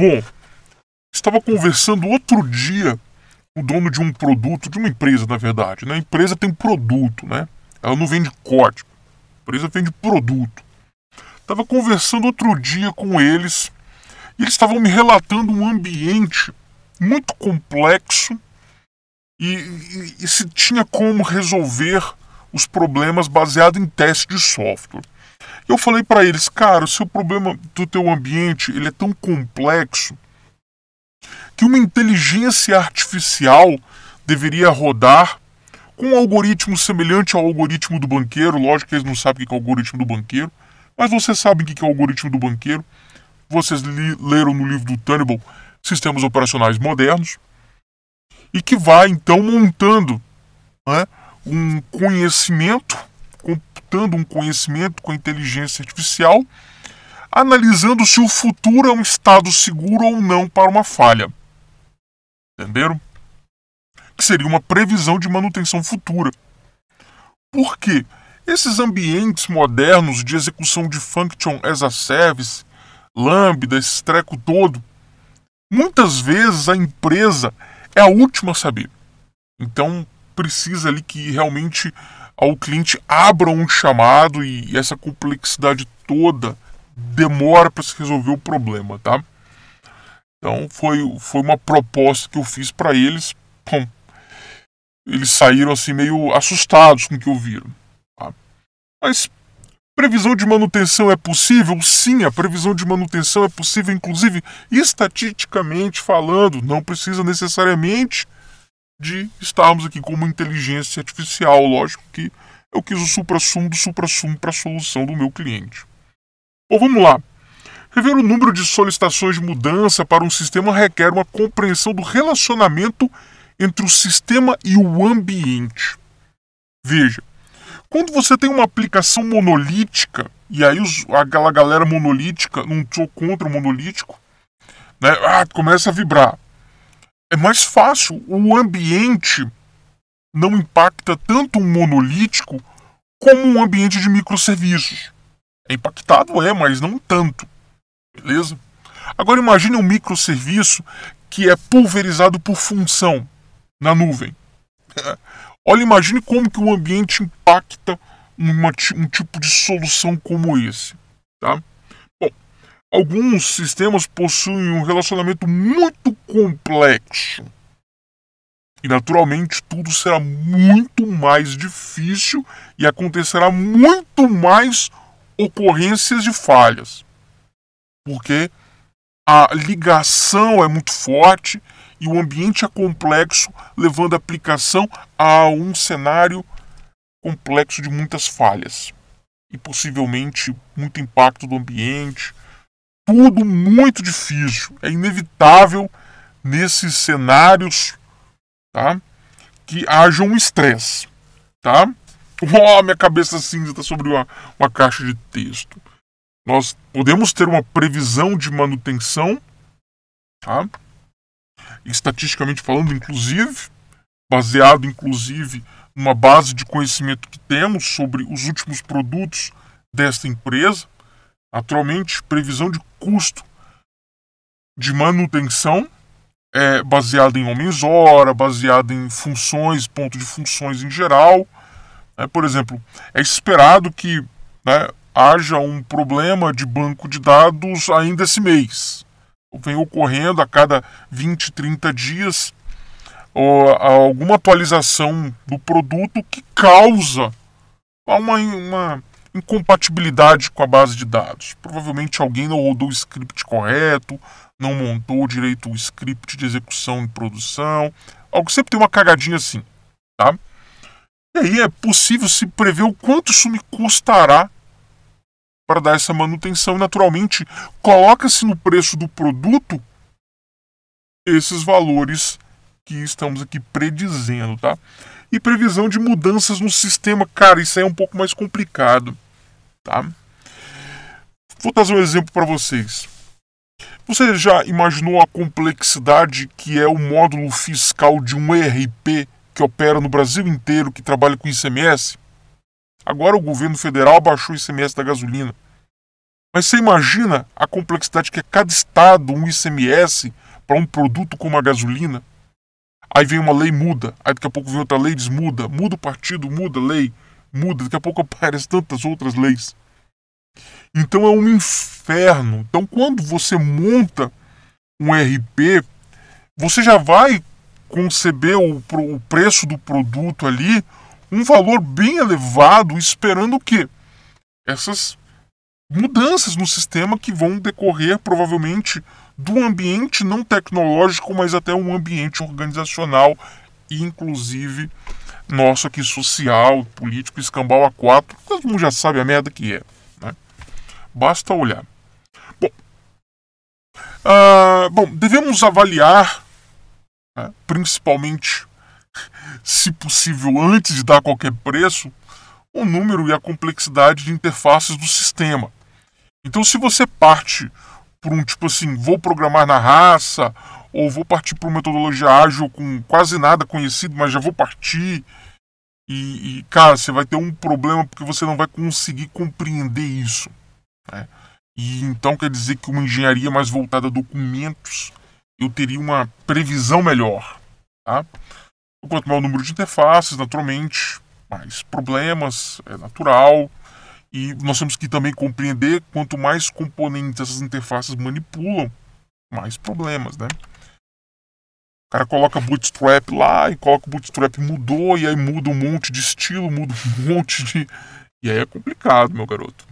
Bom, estava conversando outro dia com o dono de um produto, de uma empresa, na verdade. Né? A empresa tem um produto, né? Ela não vende código. A empresa vende produto. Estava conversando outro dia com eles e eles estavam me relatando um ambiente muito complexo e, e, e se tinha como resolver os problemas baseado em teste de software. Eu falei para eles, cara, o seu problema do teu ambiente ele é tão complexo que uma inteligência artificial deveria rodar com um algoritmo semelhante ao algoritmo do banqueiro. Lógico que eles não sabem o que é o algoritmo do banqueiro, mas vocês sabem o que é o algoritmo do banqueiro. Vocês leram no livro do Tannibal Sistemas Operacionais Modernos. E que vai então montando né, um conhecimento alimentando um conhecimento com a inteligência artificial, analisando se o futuro é um estado seguro ou não para uma falha. Entenderam? Que seria uma previsão de manutenção futura. Por quê? Esses ambientes modernos de execução de function as a service, lambda, esse treco todo, muitas vezes a empresa é a última a saber. Então precisa ali que realmente ao cliente abra um chamado e essa complexidade toda demora para se resolver o problema, tá? Então foi, foi uma proposta que eu fiz para eles. pum eles saíram assim meio assustados com o que ouviram. Tá? Mas previsão de manutenção é possível? Sim, a previsão de manutenção é possível, inclusive estatisticamente falando, não precisa necessariamente de estarmos aqui como inteligência artificial. Lógico que eu quis o supra-sumo do supra-sumo para a solução do meu cliente. Bom, vamos lá. Rever o número de solicitações de mudança para um sistema requer uma compreensão do relacionamento entre o sistema e o ambiente. Veja, quando você tem uma aplicação monolítica, e aí os, aquela galera monolítica, não sou contra o monolítico, né, ah, começa a vibrar é mais fácil. O ambiente não impacta tanto um monolítico como um ambiente de microserviços. É impactado, é, mas não tanto. Beleza? Agora imagine um microserviço que é pulverizado por função na nuvem. É. Olha, imagine como que o ambiente impacta uma, um tipo de solução como esse. Tá? Alguns sistemas possuem um relacionamento muito complexo. E naturalmente tudo será muito mais difícil e acontecerá muito mais ocorrências de falhas. Porque a ligação é muito forte e o ambiente é complexo, levando a aplicação a um cenário complexo de muitas falhas e possivelmente muito impacto do ambiente, tudo muito difícil, é inevitável nesses cenários tá? que haja um estresse. Tá? Oh, minha cabeça cinza está sobre uma, uma caixa de texto. Nós podemos ter uma previsão de manutenção, tá? estatisticamente falando, inclusive, baseado inclusive numa base de conhecimento que temos sobre os últimos produtos desta empresa, Naturalmente, previsão de custo de manutenção é baseada em homens-hora, baseada em funções, ponto de funções em geral. Né? Por exemplo, é esperado que né, haja um problema de banco de dados ainda esse mês. Vem ocorrendo a cada 20, 30 dias ou, alguma atualização do produto que causa uma, uma incompatibilidade com a base de dados. Provavelmente alguém não rodou o script correto, não montou direito o script de execução e produção. Algo sempre tem uma cagadinha assim, tá? E aí é possível se prever o quanto isso me custará para dar essa manutenção. Naturalmente, coloca-se no preço do produto esses valores que estamos aqui predizendo, tá? E previsão de mudanças no sistema, cara, isso aí é um pouco mais complicado. Tá? Vou trazer um exemplo para vocês. Você já imaginou a complexidade que é o módulo fiscal de um ERP que opera no Brasil inteiro, que trabalha com ICMS? Agora o governo federal abaixou o ICMS da gasolina. Mas você imagina a complexidade que é cada estado um ICMS para um produto como a gasolina? Aí vem uma lei muda, aí daqui a pouco vem outra lei desmuda, muda o partido, muda a lei muda, daqui a pouco aparecem tantas outras leis. Então é um inferno. Então quando você monta um RP, você já vai conceber o, o preço do produto ali um valor bem elevado, esperando o quê? Essas mudanças no sistema que vão decorrer provavelmente do ambiente não tecnológico, mas até um ambiente organizacional, inclusive nosso aqui social, político, escambau a quatro, todo mundo já sabe a merda que é. Né? Basta olhar. Bom, ah, bom devemos avaliar, né, principalmente, se possível, antes de dar qualquer preço, o número e a complexidade de interfaces do sistema. Então, se você parte por um tipo assim, vou programar na raça, ou vou partir para uma metodologia ágil com quase nada conhecido, mas já vou partir, e, e, cara, você vai ter um problema porque você não vai conseguir compreender isso. Né? E então quer dizer que uma engenharia mais voltada a documentos, eu teria uma previsão melhor. Tá? Quanto maior o número de interfaces, naturalmente, mais problemas, é natural. E nós temos que também compreender quanto mais componentes essas interfaces manipulam, mais problemas, né? O cara coloca bootstrap lá e coloca o bootstrap mudou e aí muda um monte de estilo, muda um monte de. E aí é complicado, meu garoto.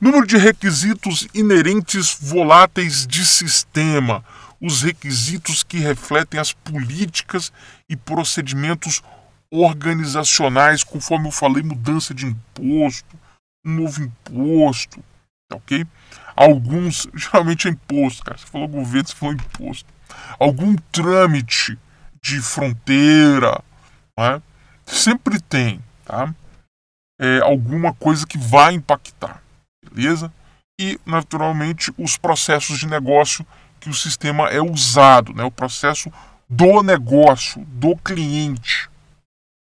Número de requisitos inerentes voláteis de sistema. Os requisitos que refletem as políticas e procedimentos organizacionais, conforme eu falei, mudança de imposto, um novo imposto, tá ok? Alguns, geralmente é imposto, cara. Você falou governo, você falou imposto algum trâmite de fronteira, é? sempre tem tá? É, alguma coisa que vai impactar, beleza? E, naturalmente, os processos de negócio que o sistema é usado, né? o processo do negócio, do cliente.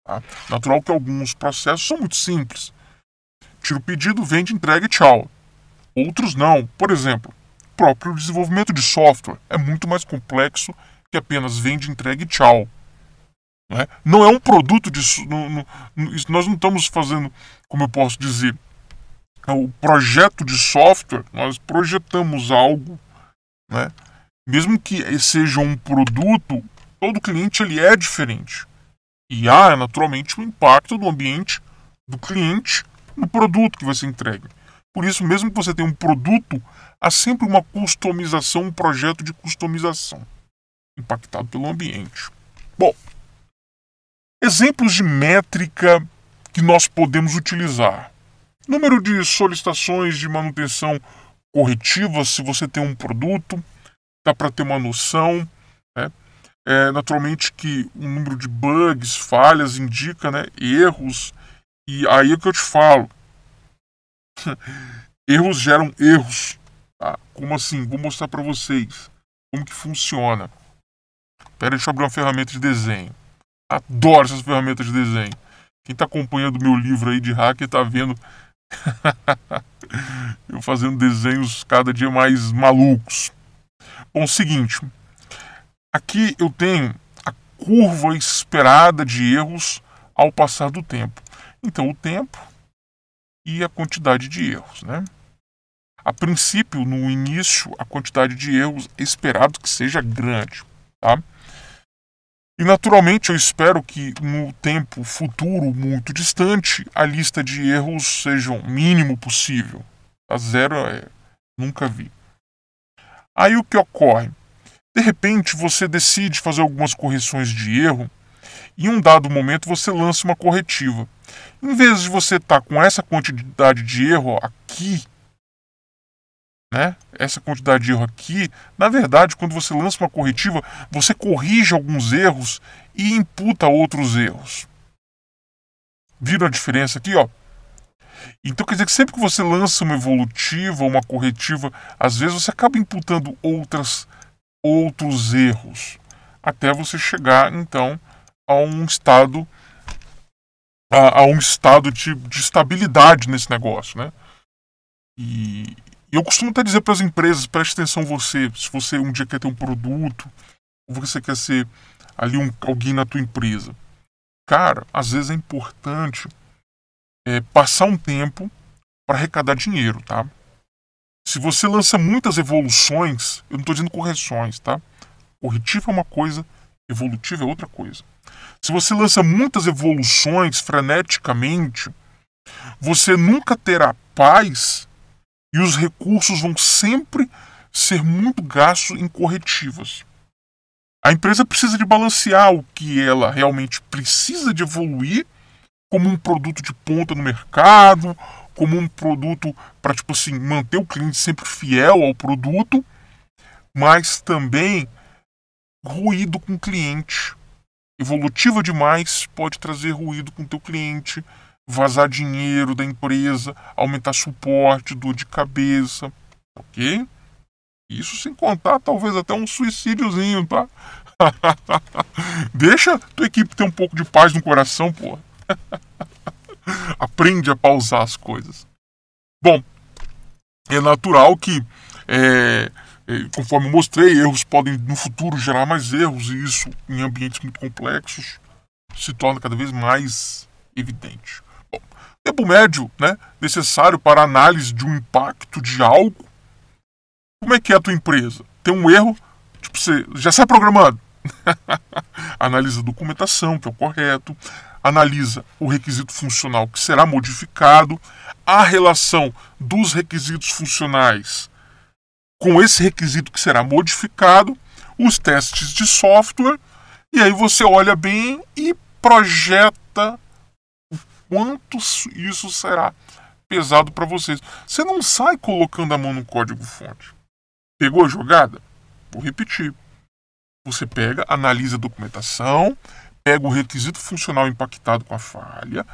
Tá? Natural que alguns processos são muito simples. Tira o pedido, vende, entrega e tchau. Outros não. Por exemplo, próprio desenvolvimento de software. É muito mais complexo que apenas vende, entrega e tchau. Não é, não é um produto disso. Não, não, nós não estamos fazendo, como eu posso dizer, é o projeto de software, nós projetamos algo, né? mesmo que seja um produto, todo cliente ele é diferente. E há, naturalmente, o um impacto do ambiente do cliente no produto que vai ser entregue. Por isso, mesmo que você tenha um produto Há sempre uma customização, um projeto de customização impactado pelo ambiente. Bom, exemplos de métrica que nós podemos utilizar: número de solicitações de manutenção corretiva, se você tem um produto, dá para ter uma noção. Né? É, naturalmente que o número de bugs, falhas indica né, erros. E aí é que eu te falo. erros geram erros. Ah, como assim? Vou mostrar para vocês como que funciona. Pera, deixa eu abrir uma ferramenta de desenho. Adoro essas ferramentas de desenho. Quem está acompanhando meu livro aí de hacker está vendo eu fazendo desenhos cada dia mais malucos. Bom, seguinte. Aqui eu tenho a curva esperada de erros ao passar do tempo. Então, o tempo e a quantidade de erros, né? A princípio, no início, a quantidade de erros é esperado que seja grande, tá? E naturalmente eu espero que no tempo futuro muito distante a lista de erros seja o mínimo possível. A tá? zero é nunca vi. Aí o que ocorre? De repente você decide fazer algumas correções de erro e em um dado momento você lança uma corretiva. Em vez de você estar tá com essa quantidade de erro aqui né? Essa quantidade de erro aqui, na verdade, quando você lança uma corretiva, você corrige alguns erros e imputa outros erros. Viram a diferença aqui, ó? Então quer dizer que sempre que você lança uma evolutiva, uma corretiva, às vezes você acaba imputando outras outros erros, até você chegar então a um estado a, a um estado de, de estabilidade nesse negócio, né? E, eu costumo até dizer para as empresas, preste atenção você, se você um dia quer ter um produto, ou você quer ser ali um, alguém na tua empresa. Cara, às vezes é importante é, passar um tempo para arrecadar dinheiro, tá? Se você lança muitas evoluções, eu não estou dizendo correções, tá? Corretivo é uma coisa, evolutivo é outra coisa. Se você lança muitas evoluções freneticamente, você nunca terá paz e os recursos vão sempre ser muito gastos em corretivas. A empresa precisa de balancear o que ela realmente precisa de evoluir como um produto de ponta no mercado, como um produto para tipo assim, manter o cliente sempre fiel ao produto, mas também ruído com o cliente. Evolutiva demais pode trazer ruído com o teu cliente, vazar dinheiro da empresa, aumentar suporte, dor de cabeça, ok? Isso sem contar talvez até um suicídiozinho, tá? Deixa tua equipe ter um pouco de paz no coração, pô. Aprende a pausar as coisas. Bom, é natural que, é, é, conforme mostrei, erros podem no futuro gerar mais erros, e isso em ambientes muito complexos se torna cada vez mais evidente tempo médio né, necessário para análise de um impacto de algo. Como é que é a tua empresa? Tem um erro, tipo, você já sai programando. analisa a documentação, que é o correto, analisa o requisito funcional que será modificado, a relação dos requisitos funcionais com esse requisito que será modificado, os testes de software, e aí você olha bem e projeta quanto isso será pesado para vocês. Você não sai colocando a mão no código-fonte. Pegou a jogada? Vou repetir. Você pega, analisa a documentação, pega o requisito funcional impactado com a falha,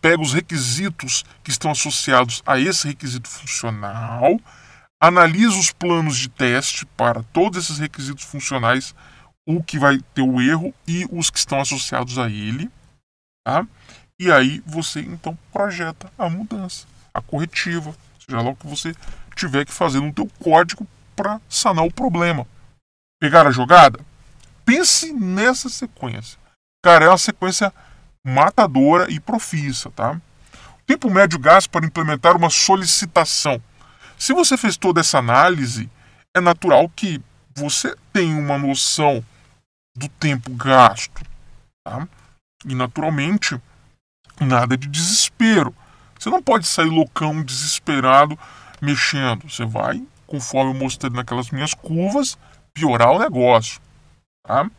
pega os requisitos que estão associados a esse requisito funcional, analisa os planos de teste para todos esses requisitos funcionais, o que vai ter o erro e os que estão associados a ele, tá? E aí você então projeta a mudança, a corretiva, seja lá o que você tiver que fazer no teu código para sanar o problema. Pegar a jogada? Pense nessa sequência. Cara, é uma sequência matadora e profissa, tá? Tempo médio gasto para implementar uma solicitação. Se você fez toda essa análise, é natural que você tenha uma noção do tempo gasto, tá? E naturalmente nada de desespero. Você não pode sair loucão, desesperado, mexendo. Você vai, conforme eu mostrei naquelas minhas curvas, piorar o negócio. Tá?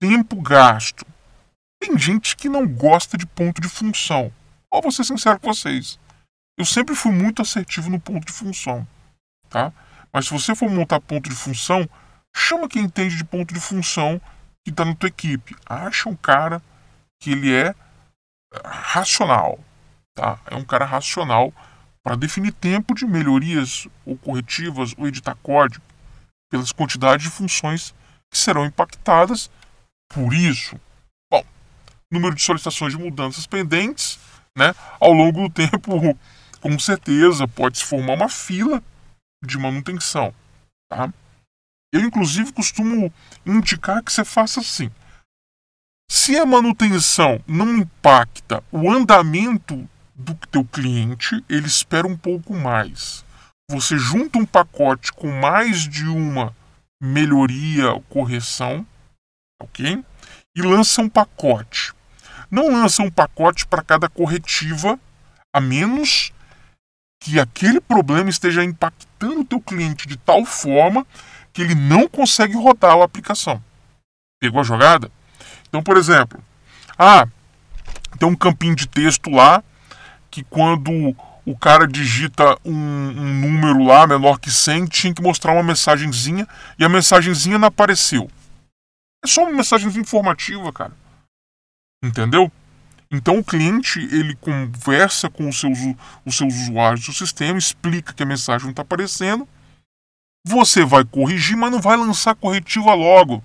Tempo gasto. Tem gente que não gosta de ponto de função. Ó, vou ser sincero com vocês. Eu sempre fui muito assertivo no ponto de função. Tá? Mas se você for montar ponto de função, chama quem entende de ponto de função que está na tua equipe. Acha um cara que ele é racional. Tá? É um cara racional para definir tempo de melhorias ou corretivas ou editar código pelas quantidades de funções que serão impactadas por isso. Bom, número de solicitações de mudanças pendentes, né? Ao longo do tempo, com certeza, pode se formar uma fila de manutenção, tá? Eu, inclusive, costumo indicar que você faça assim. Se a manutenção não impacta o andamento do teu cliente, ele espera um pouco mais. Você junta um pacote com mais de uma melhoria ou correção, ok? E lança um pacote. Não lança um pacote para cada corretiva, a menos que aquele problema esteja impactando o teu cliente de tal forma que ele não consegue rodar a aplicação. Pegou a jogada? Então, por exemplo, ah, tem um campinho de texto lá que quando o cara digita um, um, número lá menor que 100, tinha que mostrar uma mensagenzinha e a mensagenzinha não apareceu. É só uma mensagem informativa, cara. Entendeu? Então o cliente ele conversa com os seus, os seus usuários do sistema, explica que a mensagem não está aparecendo. Você vai corrigir, mas não vai lançar corretiva logo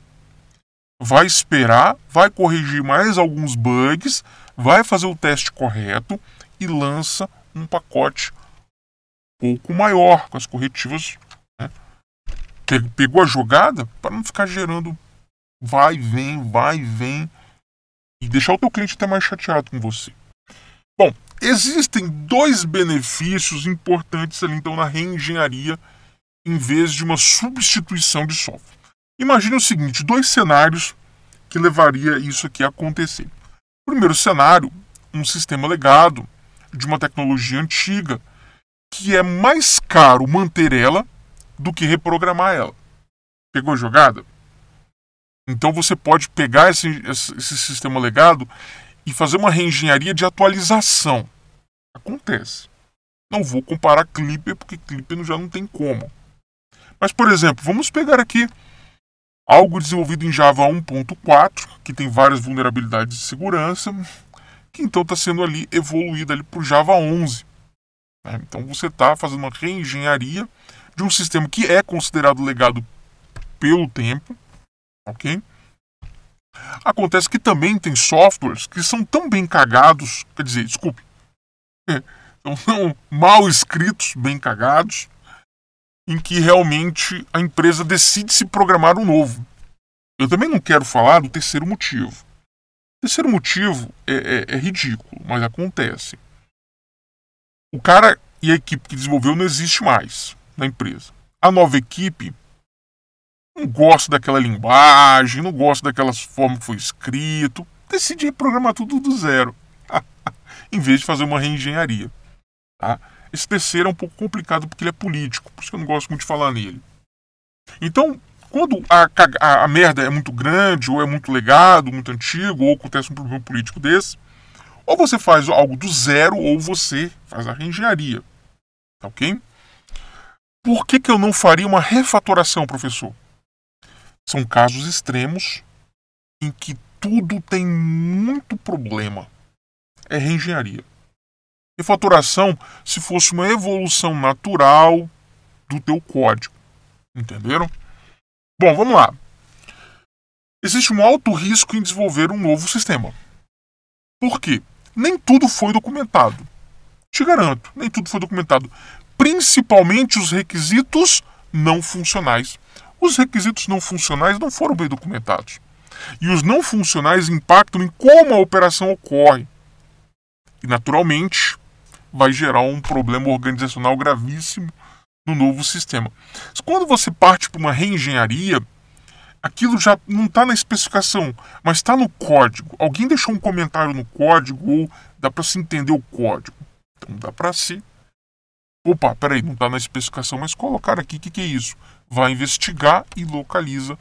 vai esperar, vai corrigir mais alguns bugs, vai fazer o teste correto e lança um pacote pouco maior com as corretivas. Né? Pegou a jogada para não ficar gerando vai, vem, vai, vem e deixar o teu cliente até mais chateado com você. Bom, existem dois benefícios importantes ali então na reengenharia em vez de uma substituição de software. Imagine o seguinte: dois cenários que levaria isso aqui a acontecer. Primeiro cenário, um sistema legado de uma tecnologia antiga que é mais caro manter ela do que reprogramar ela. Pegou a jogada? Então você pode pegar esse, esse sistema legado e fazer uma reengenharia de atualização. Acontece. Não vou comparar Clipper porque Clipper já não tem como. Mas, por exemplo, vamos pegar aqui algo desenvolvido em Java 1.4, que tem várias vulnerabilidades de segurança, que então está sendo ali evoluída ali para o Java 11. Né? Então você está fazendo uma reengenharia de um sistema que é considerado legado pelo tempo, ok? Acontece que também tem softwares que são tão bem cagados, quer dizer, desculpe, são mal escritos, bem cagados, em que realmente a empresa decide se programar um novo. Eu também não quero falar do terceiro motivo. O terceiro motivo é, é, é ridículo, mas acontece. O cara e a equipe que desenvolveu não existe mais na empresa. A nova equipe não gosta daquela linguagem, não gosta daquelas formas que foi escrito, decide reprogramar tudo do zero, em vez de fazer uma reengenharia. Tá? Esse terceiro é um pouco complicado porque ele é político, por isso que eu não gosto muito de falar nele. Então, quando a, a, a merda é muito grande, ou é muito legado, muito antigo, ou acontece um problema político desse, ou você faz algo do zero, ou você faz a reengenharia. Tá ok? Por que, que eu não faria uma refatoração, professor? São casos extremos em que tudo tem muito problema. É reengenharia. E faturação se fosse uma evolução natural do teu código. Entenderam? Bom, vamos lá. Existe um alto risco em desenvolver um novo sistema. Por quê? Nem tudo foi documentado. Te garanto, nem tudo foi documentado. Principalmente os requisitos não funcionais. Os requisitos não funcionais não foram bem documentados. E os não funcionais impactam em como a operação ocorre. E, naturalmente, vai gerar um problema organizacional gravíssimo no novo sistema. quando você parte para uma reengenharia, aquilo já não está na especificação, mas está no código. Alguém deixou um comentário no código ou dá para se entender o código. Então dá para se. Opa, peraí, não está na especificação, mas colocar aqui o que, que é isso. Vai investigar e localiza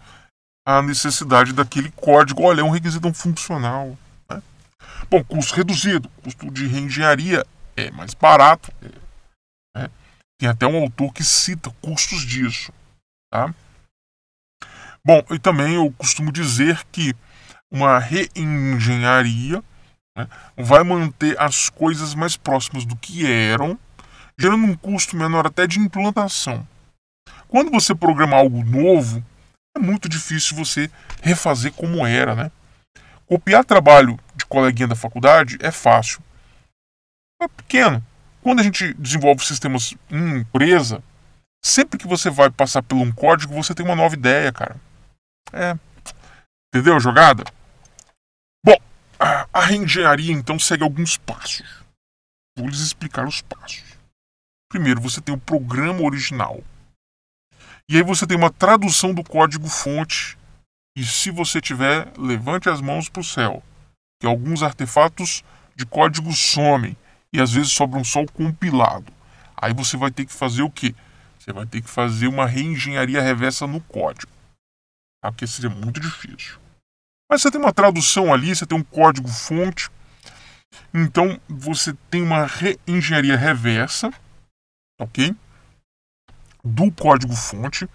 a necessidade daquele código. Olha, é um requisito funcional. Né? Bom, custo reduzido. Custo de reengenharia é mais barato. É, né? Tem até um autor que cita custos disso. Tá? Bom, e também eu costumo dizer que uma reengenharia né, vai manter as coisas mais próximas do que eram, gerando um custo menor até de implantação. Quando você programa algo novo, é muito difícil você refazer como era, né? Copiar trabalho de coleguinha da faculdade é fácil é pequeno. Quando a gente desenvolve sistemas em empresa, sempre que você vai passar por um código, você tem uma nova ideia, cara. É. Entendeu a jogada? Bom, a reengenharia então segue alguns passos. Vou lhes explicar os passos. Primeiro, você tem o programa original. E aí você tem uma tradução do código-fonte. E se você tiver, levante as mãos para o céu, que alguns artefatos de código somem e às vezes sobra um sol compilado. Aí você vai ter que fazer o quê? Você vai ter que fazer uma reengenharia reversa no código. Tá? Porque seria muito difícil. Mas você tem uma tradução ali, você tem um código fonte. Então você tem uma reengenharia reversa, ok? Do código fonte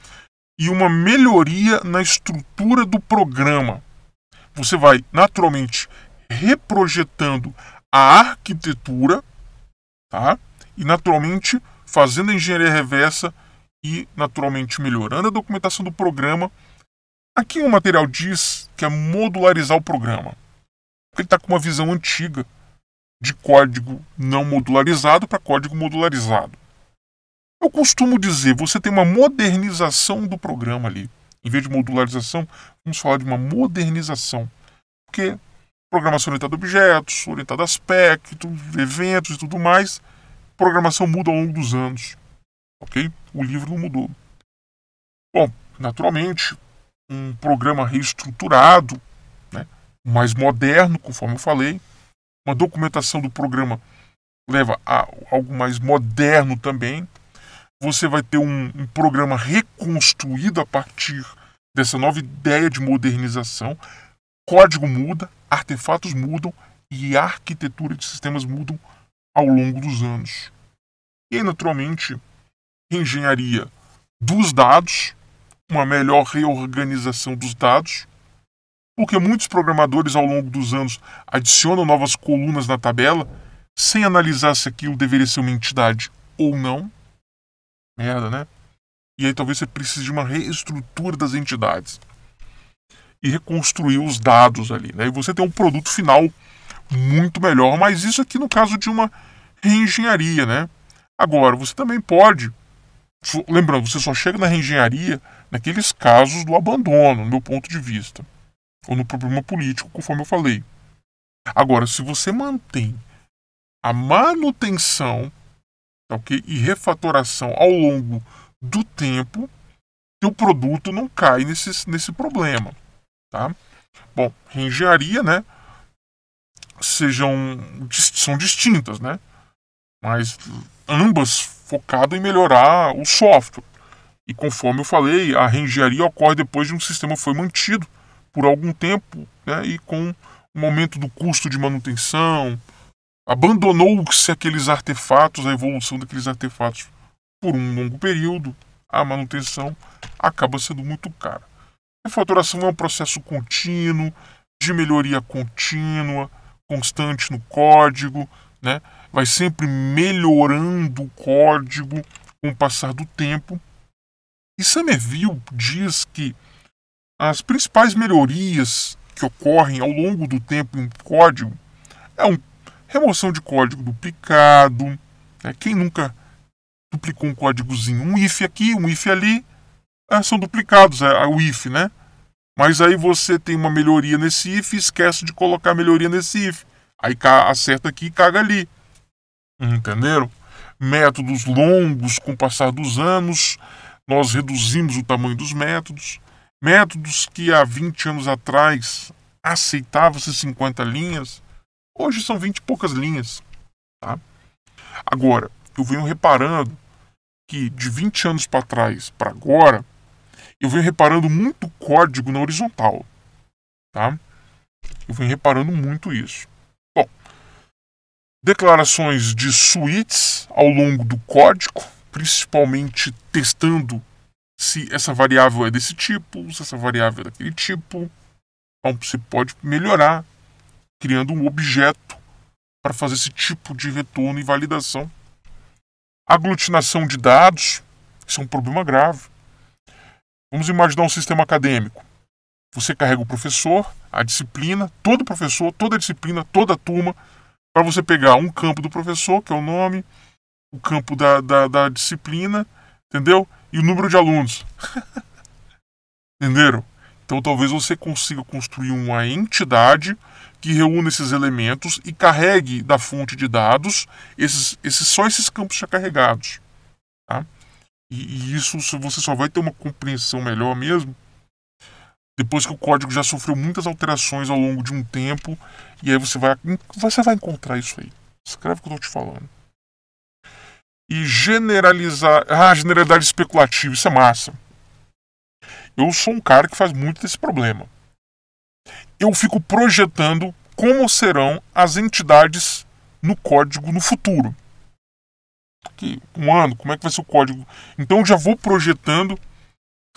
e uma melhoria na estrutura do programa. Você vai naturalmente reprojetando a arquitetura, tá? E naturalmente fazendo a engenharia reversa e naturalmente melhorando a documentação do programa. Aqui o material diz que é modularizar o programa. Ele está com uma visão antiga de código não modularizado para código modularizado. Eu costumo dizer, você tem uma modernização do programa ali. Em vez de modularização, vamos falar de uma modernização. Porque programação orientada a objetos, orientada a aspecto, eventos e tudo mais. programação muda ao longo dos anos, ok? O livro não mudou. Bom, naturalmente, um programa reestruturado, né, mais moderno, conforme eu falei, uma documentação do programa leva a algo mais moderno também. Você vai ter um, um programa reconstruído a partir dessa nova ideia de modernização, código muda, artefatos mudam e a arquitetura de sistemas mudam ao longo dos anos. E aí, naturalmente, engenharia dos dados, uma melhor reorganização dos dados, porque muitos programadores ao longo dos anos adicionam novas colunas na tabela sem analisar se aquilo deveria ser uma entidade ou não. Merda, né? E aí talvez você precise de uma reestrutura das entidades e reconstruir os dados ali. Né? E você tem um produto final muito melhor, mas isso aqui no caso de uma reengenharia. Né? Agora, você também pode, lembrando, você só chega na reengenharia naqueles casos do abandono, no meu ponto de vista, ou no problema político, conforme eu falei. Agora, se você mantém a manutenção tá okay, e refatoração ao longo do tempo, o produto não cai nesse, nesse problema. Tá? Bom, engenharia, né? Sejam, são distintas, né? Mas ambas focadas em melhorar o software. E conforme eu falei, a reengenharia ocorre depois de um sistema foi mantido por algum tempo né, e com um aumento do custo de manutenção, abandonou-se aqueles artefatos, a evolução daqueles artefatos por um longo período, a manutenção acaba sendo muito cara. A faturação é um processo contínuo, de melhoria contínua, constante no código, né? vai sempre melhorando o código com o passar do tempo. E Samerville diz que as principais melhorias que ocorrem ao longo do tempo em código é um remoção de código duplicado. Né? Quem nunca duplicou um códigozinho? Um if aqui, um if ali, é, são duplicados, é, o if, né? Mas aí você tem uma melhoria nesse if e esquece de colocar a melhoria nesse if. Aí acerta aqui e caga ali. Entenderam? Métodos longos com o passar dos anos, nós reduzimos o tamanho dos métodos. Métodos que há 20 anos atrás aceitavam se 50 linhas, hoje são 20 e poucas linhas. Tá? Agora, eu venho reparando que de 20 anos para trás para agora, eu venho reparando muito código na horizontal. Tá? Eu venho reparando muito isso. Bom, declarações de suítes ao longo do código, principalmente testando se essa variável é desse tipo, se essa variável é daquele tipo. Então você pode melhorar criando um objeto para fazer esse tipo de retorno e validação. Aglutinação de dados, isso é um problema grave. Vamos imaginar um sistema acadêmico. Você carrega o professor, a disciplina, todo professor, toda a disciplina, toda a turma, para você pegar um campo do professor, que é o nome, o campo da, da, da disciplina, entendeu? E o número de alunos. Entenderam? Então talvez você consiga construir uma entidade que reúna esses elementos e carregue da fonte de dados esses, esses só esses campos já carregados. Tá? E, e isso você só vai ter uma compreensão melhor mesmo depois que o código já sofreu muitas alterações ao longo de um tempo. E aí você vai, você vai encontrar isso aí. Escreve o que eu estou te falando. E generalizar. Ah, generalidade especulativa, isso é massa. Eu sou um cara que faz muito desse problema. Eu fico projetando como serão as entidades no código no futuro que ano como é que vai ser o código. Então já vou projetando,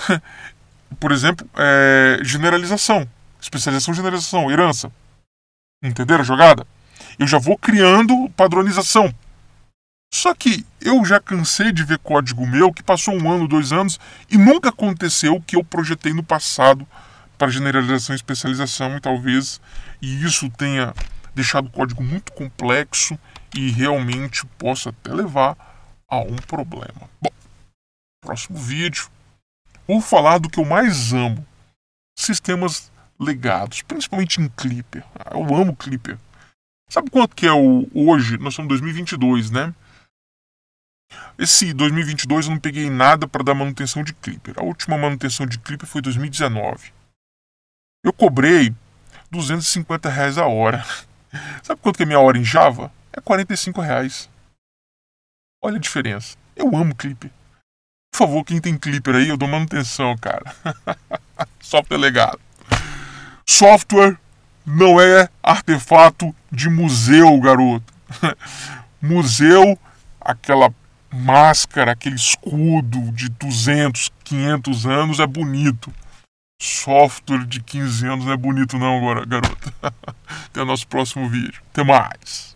por exemplo, é, generalização, especialização, generalização, herança. Entenderam a jogada? Eu já vou criando padronização. Só que eu já cansei de ver código meu que passou um ano, dois anos e nunca aconteceu o que eu projetei no passado para generalização e especialização e talvez e isso tenha deixado o código muito complexo e realmente possa até levar a um problema. Bom, próximo vídeo. Vou falar do que eu mais amo: sistemas legados, principalmente em Clipper. Ah, eu amo Clipper. Sabe quanto que é o hoje? Nós estamos em 2022, né? Esse 2022 eu não peguei nada para dar manutenção de Clipper. A última manutenção de Clipper foi 2019. Eu cobrei 250 reais a hora. Sabe quanto que é minha hora em Java? é 45 reais. Olha a diferença. Eu amo clipe. Por favor, quem tem clipper aí, eu dou manutenção, cara. Software é legado. Software não é artefato de museu, garoto. museu, aquela máscara, aquele escudo de 200, 500 anos é bonito. Software de 15 anos não é bonito não agora, garoto. Até o nosso próximo vídeo. Até mais.